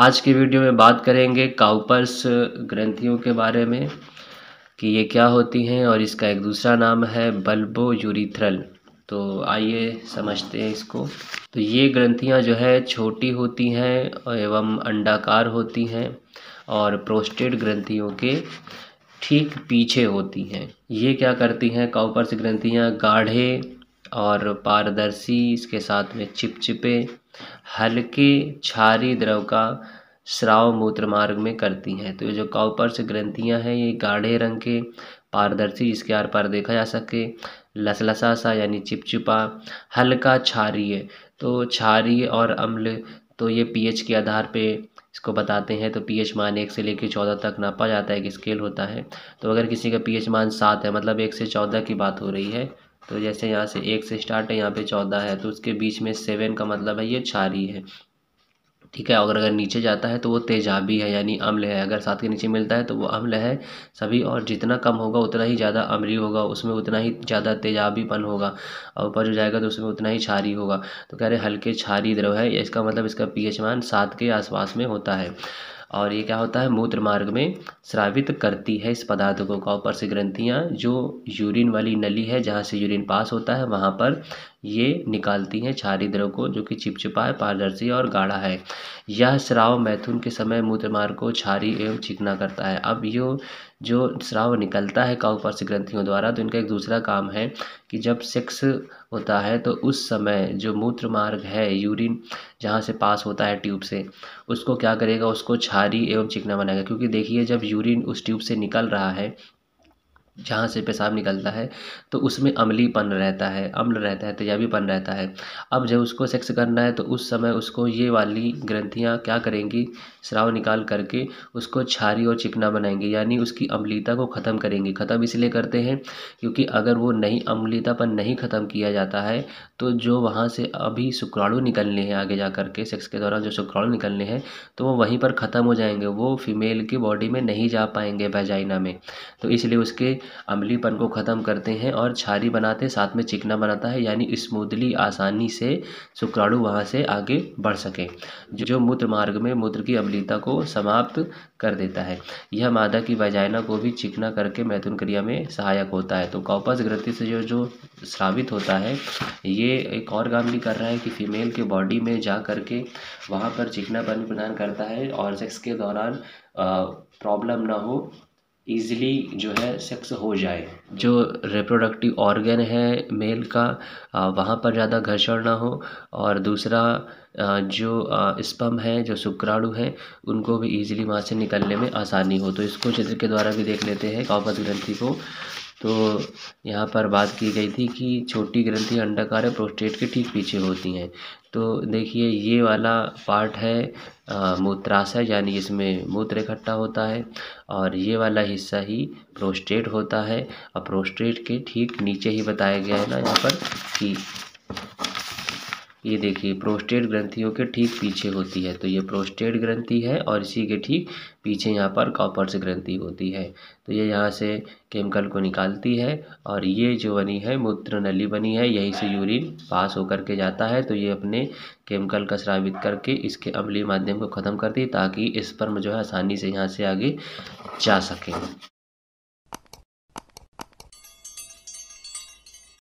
आज की वीडियो में बात करेंगे काउपर्स ग्रंथियों के बारे में कि ये क्या होती हैं और इसका एक दूसरा नाम है बल्बो यूरीथ्रल तो आइए समझते हैं इसको तो ये ग्रंथियाँ जो है छोटी होती हैं एवं अंडाकार होती हैं और प्रोस्टेट ग्रंथियों के ठीक पीछे होती हैं ये क्या करती हैं काउपर्स ग्रंथियाँ गाढ़े और पारदर्शी इसके साथ में चिपचिपे हल्के छारी द्रव का श्राव मूत्र मार्ग में करती हैं तो ये जो कॉपर्स ग्रंथियां हैं ये गाढ़े रंग के पारदर्शी इसके आर पार देखा जा सके लसलसा सा यानी चिपचिपा हल्का क्षारीय तो क्षारीय और अम्ल तो ये पीएच के आधार पे इसको बताते हैं तो पीएच मान एक से लेकर चौदह तक नापा जाता है एक स्केल होता है तो अगर किसी का पीएच मान सात है मतलब एक से चौदह की बात हो रही है तो जैसे यहाँ से एक से स्टार्ट है यहाँ पे चौदह है तो उसके बीच में सेवन का मतलब है ये छारी है ठीक है और अगर नीचे जाता है तो वो तेजाबी है यानी अम्ल है अगर सात के नीचे मिलता है तो वो अम्ल है सभी और जितना कम होगा उतना ही ज़्यादा अम्ली होगा उसमें उतना ही ज़्यादा तेजाबीपन होगा और ऊपर जो जाएगा तो उसमें उतना ही छारी होगा तो कह रहे हल्के छारी द्रव है इसका मतलब इसका पी मान सात के आसपास में होता है और ये क्या होता है मूत्र मार्ग में श्रावित करती है इस पदार्थ को ऊपर से ग्रंथियाँ जो यूरिन वाली नली है जहाँ से यूरिन पास होता है वहाँ पर ये निकालती हैं छारी द्रव को जो कि चिपचिपा है पारदर्शी और गाढ़ा है यह श्राव मैथुन के समय मूत्रमार्ग को छारी एवं चिकना करता है अब यो जो श्राव निकलता है काउपर्स ग्रंथियों द्वारा तो इनका एक दूसरा काम है कि जब सेक्स होता है तो उस समय जो मूत्र मार्ग है यूरिन जहाँ से पास होता है ट्यूब से उसको क्या करेगा उसको छारी एवं चिकना बनाएगा क्योंकि देखिए जब यूरिन उस ट्यूब से निकल रहा है जहाँ से पेशाब निकलता है तो उसमें अमलीपन रहता है अम्ल रहता है तेजाबीपन रहता है अब जब उसको सेक्स करना है तो उस समय उसको ये वाली ग्रंथियाँ क्या करेंगी श्राव निकाल करके उसको छारी और चिकना बनाएंगे यानी उसकी अम्लीता को ख़त्म करेंगे ख़त्म इसलिए करते हैं क्योंकि अगर वो नहीं अम्लीतापन नहीं ख़त्म किया जाता है तो जो वहाँ से अभी शुक्राणु निकलने हैं आगे जा करके सेक्स के दौरान जो शुक्राणु निकलने हैं तो वो वहीं पर ख़त्म हो जाएंगे वो फीमेल की बॉडी में नहीं जा पाएंगे वेजाइना में तो इसलिए उसके अमलीपन को ख़त्म करते हैं और छारी बनाते हैं साथ में चिकना बनाता है यानी स्मूदली आसानी से शुक्राणु वहाँ से आगे बढ़ सके जो मूत्र मार्ग में मूत्र की अम्लीता को समाप्त कर देता है यह मादा की वजायना को भी चिकना करके मैथुन क्रिया में सहायक होता है तो कौपस ग्रंथि से जो जो श्रावित होता है ये एक और काम भी कर रहा है कि फीमेल के बॉडी में जा करके वहाँ पर चिकनापन प्रदान करता है और सेक्स के दौरान प्रॉब्लम ना हो ईज़िली जो है सेक्स हो जाए जो रिप्रोडक्टिव ऑर्गन है मेल का वहाँ पर ज़्यादा घर्षण ना हो और दूसरा जो स्पम है जो शुक्राणु है उनको भी ईजिली वहाँ से निकलने में आसानी हो तो इसको चित्र के द्वारा भी देख लेते हैं कौपद ग्रंथि को तो यहाँ पर बात की गई थी कि छोटी ग्रंथि अंडाकार प्रोस्टेट के ठीक पीछे होती हैं तो देखिए ये वाला पार्ट है मूत्राशय यानी इसमें मूत्र इकट्ठा होता है और ये वाला हिस्सा ही प्रोस्टेट होता है और प्रोस्टेट के ठीक नीचे ही बताया गया है ना यहाँ पर कि ये देखिए प्रोस्टेट ग्रंथियों के ठीक पीछे होती है तो ये प्रोस्टेट ग्रंथि है और इसी के ठीक पीछे यहाँ पर कॉपर्स ग्रंथि होती है तो ये यहाँ से केमिकल को निकालती है और ये जो बनी है मूत्र नली बनी है यहीं से यूरिन पास होकर के जाता है तो ये अपने केमिकल का श्रावित करके इसके अमली माध्यम को ख़त्म करती है ताकि पर जो है आसानी से यहाँ से आगे जा सकें